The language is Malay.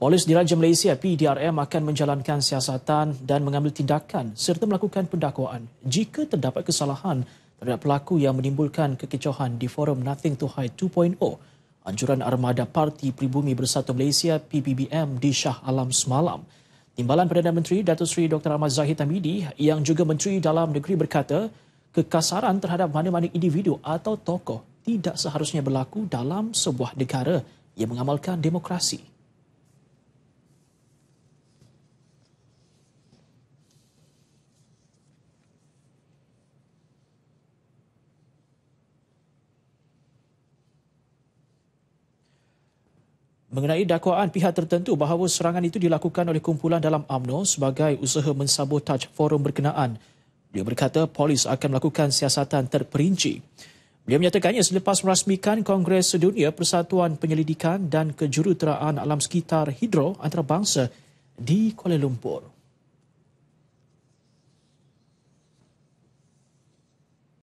Polis Diraja Malaysia PDRM akan menjalankan siasatan dan mengambil tindakan serta melakukan pendakwaan jika terdapat kesalahan terhadap pelaku yang menimbulkan kekecohan di forum Nothing to Hide 2.0 anjuran Armada Parti Pribumi Bersatu Malaysia PPBM di Shah Alam semalam. Timbalan Perdana Menteri Datuk Seri Dr. Ahmad Zahid Hamidi yang juga Menteri Dalam Negeri berkata kekasaran terhadap mana-mana individu atau tokoh tidak seharusnya berlaku dalam sebuah negara yang mengamalkan demokrasi. mengenai dakwaan pihak tertentu bahawa serangan itu dilakukan oleh kumpulan dalam AMNO sebagai usaha mensabotaj forum berkenaan. Beliau berkata polis akan melakukan siasatan terperinci. Beliau menyatakannya selepas merasmikan Kongres Sedunia Persatuan Penyelidikan dan Kejuruteraan Alam Sekitar Hidro Antarabangsa di Kuala Lumpur.